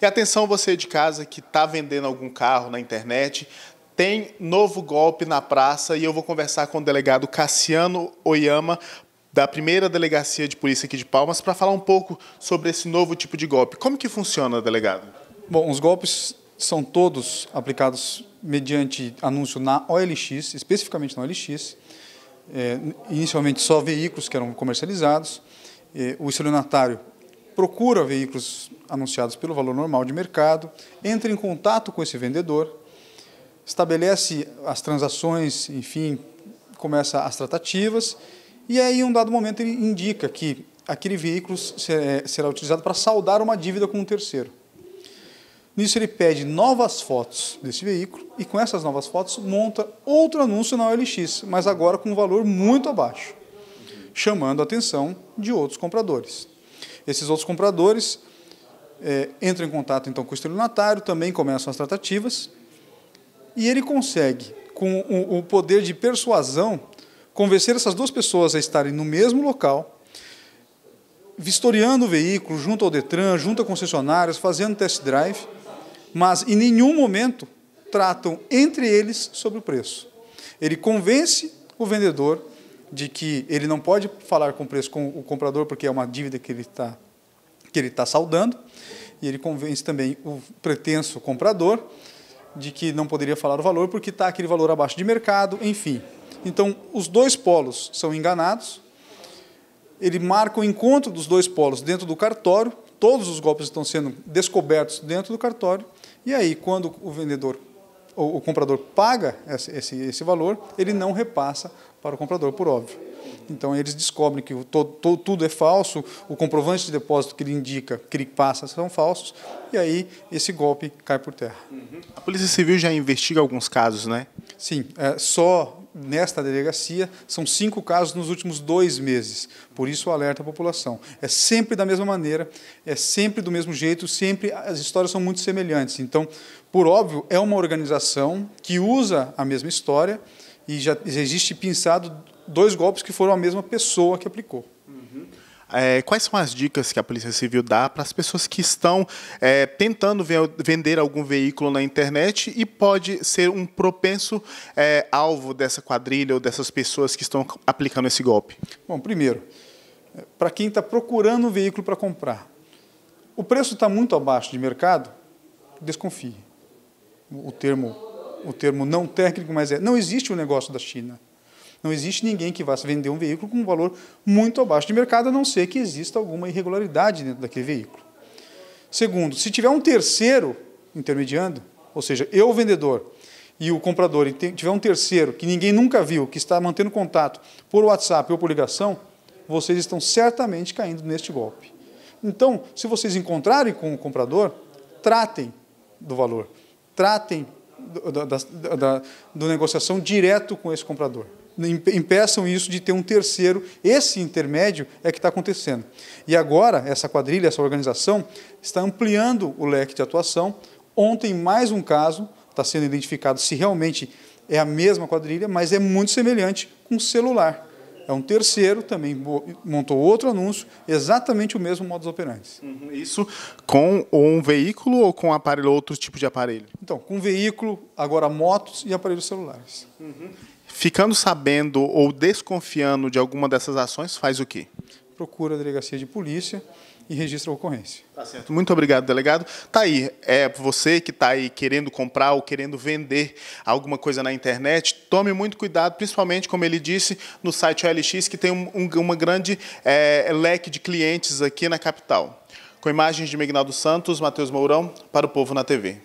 E atenção você de casa que está vendendo algum carro na internet, tem novo golpe na praça e eu vou conversar com o delegado Cassiano Oyama da primeira delegacia de polícia aqui de Palmas para falar um pouco sobre esse novo tipo de golpe. Como que funciona, delegado? Bom, os golpes são todos aplicados mediante anúncio na OLX, especificamente na OLX. É, inicialmente só veículos que eram comercializados. É, o estelionatário procura veículos anunciados pelo valor normal de mercado, entra em contato com esse vendedor, estabelece as transações, enfim, começa as tratativas, e aí, em um dado momento, ele indica que aquele veículo é, será utilizado para saldar uma dívida com um terceiro. Nisso, ele pede novas fotos desse veículo e, com essas novas fotos, monta outro anúncio na OLX, mas agora com um valor muito abaixo, chamando a atenção de outros compradores. Esses outros compradores é, entra em contato então com o estelionatário, também começam as tratativas, e ele consegue, com o, o poder de persuasão, convencer essas duas pessoas a estarem no mesmo local, vistoriando o veículo junto ao Detran, junto a concessionárias fazendo test drive, mas em nenhum momento tratam entre eles sobre o preço. Ele convence o vendedor de que ele não pode falar com o preço com o comprador porque é uma dívida que ele está que ele está saudando, e ele convence também o pretenso comprador de que não poderia falar o valor porque está aquele valor abaixo de mercado, enfim. Então, os dois polos são enganados, ele marca o encontro dos dois polos dentro do cartório, todos os golpes estão sendo descobertos dentro do cartório, e aí, quando o vendedor o comprador paga esse, esse, esse valor, ele não repassa para o comprador, por óbvio então eles descobrem que to, to, tudo é falso, o comprovante de depósito que ele indica, que ele passa, são falsos, e aí esse golpe cai por terra. Uhum. A Polícia Civil já investiga alguns casos, né? Sim, é, só nesta delegacia são cinco casos nos últimos dois meses. Por isso alerta a população. É sempre da mesma maneira, é sempre do mesmo jeito, sempre as histórias são muito semelhantes. Então, por óbvio, é uma organização que usa a mesma história e já existe pensado dois golpes que foram a mesma pessoa que aplicou. Uhum. É, quais são as dicas que a Polícia Civil dá para as pessoas que estão é, tentando vender algum veículo na internet e pode ser um propenso é, alvo dessa quadrilha ou dessas pessoas que estão aplicando esse golpe? Bom, primeiro, para quem está procurando um veículo para comprar, o preço está muito abaixo de mercado, desconfie. O termo, o termo não técnico, mas é. Não existe o um negócio da China não existe ninguém que vá vender um veículo com um valor muito abaixo de mercado, a não ser que exista alguma irregularidade dentro daquele veículo. Segundo, se tiver um terceiro intermediando, ou seja, eu, o vendedor, e o comprador e tiver um terceiro que ninguém nunca viu, que está mantendo contato por WhatsApp ou por ligação, vocês estão certamente caindo neste golpe. Então, se vocês encontrarem com o comprador, tratem do valor, tratem da, da, da, da negociação direto com esse comprador impeçam isso de ter um terceiro. Esse intermédio é que está acontecendo. E agora, essa quadrilha, essa organização, está ampliando o leque de atuação. Ontem, mais um caso, está sendo identificado se realmente é a mesma quadrilha, mas é muito semelhante com celular. É um terceiro também montou outro anúncio, exatamente o mesmo modus operandi. Uhum, isso com um veículo ou com aparelho, outro tipo de aparelho? Então, com veículo, agora motos e aparelhos celulares. Uhum ficando sabendo ou desconfiando de alguma dessas ações, faz o quê? Procura a delegacia de polícia e registra a ocorrência. Tá certo. Muito obrigado, delegado. Tá aí, é você que está aí querendo comprar ou querendo vender alguma coisa na internet, tome muito cuidado, principalmente, como ele disse, no site OLX, que tem um, um uma grande é, leque de clientes aqui na capital. Com imagens de Mignaldo Santos, Matheus Mourão, para o Povo na TV.